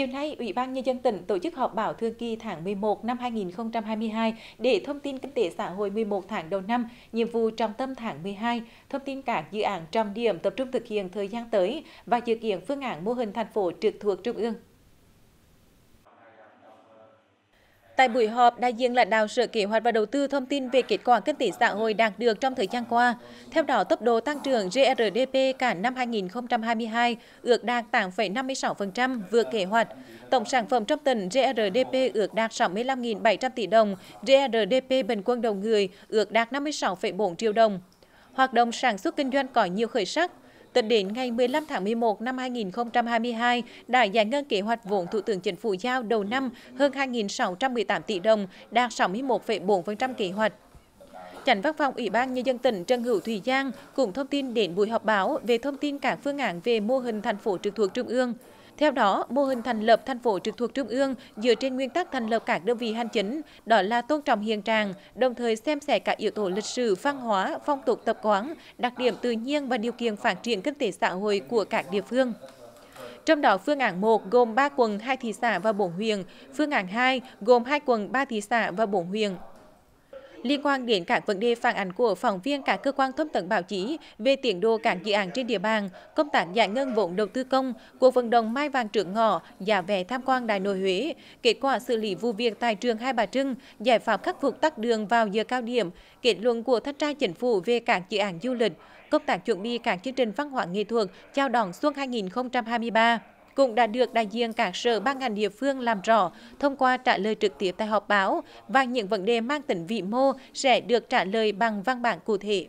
Chiều nay, Ủy ban Nhân dân tỉnh tổ chức họp báo thường kỳ tháng 11 năm 2022 để thông tin kinh tế xã hội 11 tháng đầu năm, nhiệm vụ trọng tâm tháng 12, thông tin các dự án trọng điểm tập trung thực hiện thời gian tới và dự kiến phương án mô hình thành phố trực thuộc Trung ương. Tại buổi họp, đại diện lãnh đạo Sở Kế hoạch và Đầu tư thông tin về kết quả kinh tế xã hội đạt được trong thời gian qua. Theo đó, tốc độ tăng trưởng GRDP cả năm 2022 ước đạt 8,56% vượt kế hoạch. Tổng sản phẩm trong tỉnh GRDP ước đạt 65.700 tỷ đồng, GRDP bình quân đầu người ước đạt 56,4 triệu đồng hoạt động sản xuất kinh doanh có nhiều khởi sắc, Tính đến ngày 15 tháng 11 năm 2022, đã giải ngân kế hoạch vốn Thủ tướng Chính phủ giao đầu năm hơn 2.618 tỷ đồng, đạt 61,4% kế hoạch. Chánh văn phòng Ủy ban Nhân dân tỉnh Trần Hữu Thủy Giang cũng thông tin đến buổi họp báo về thông tin cả phương án về mô hình thành phố trực thuộc Trung ương theo đó mô hình thành lập thành phố trực thuộc trung ương dựa trên nguyên tắc thành lập các đơn vị hành chính đó là tôn trọng hiện trạng đồng thời xem xét các yếu tố lịch sử văn hóa phong tục tập quán đặc điểm tự nhiên và điều kiện phát triển kinh tế xã hội của các địa phương trong đó phương án 1 gồm 3 quận, 2 thị xã và 4 huyện, phương án 2 gồm 2 quận, 3 thị xã và 4 huyện. Liên quan đến các vấn đề phản ánh của phóng viên các cơ quan thông tấn báo chí về tiến độ các dự án trên địa bàn, công tác giải ngân vốn đầu tư công, cuộc vận động Mai vàng trưởng ngõ, giả vẻ tham quan đài nội Huế, kết quả xử lý vụ việc tại trường Hai Bà Trưng, giải pháp khắc phục tắc đường vào giờ cao điểm, kết luận của thanh tra chính phủ về các dự án du lịch, công tác chuẩn bị các chương trình văn hóa nghệ thuật chào đón xuân 2023 cũng đã được đại diện các sở ban ngành địa phương làm rõ thông qua trả lời trực tiếp tại họp báo và những vấn đề mang tính vĩ mô sẽ được trả lời bằng văn bản cụ thể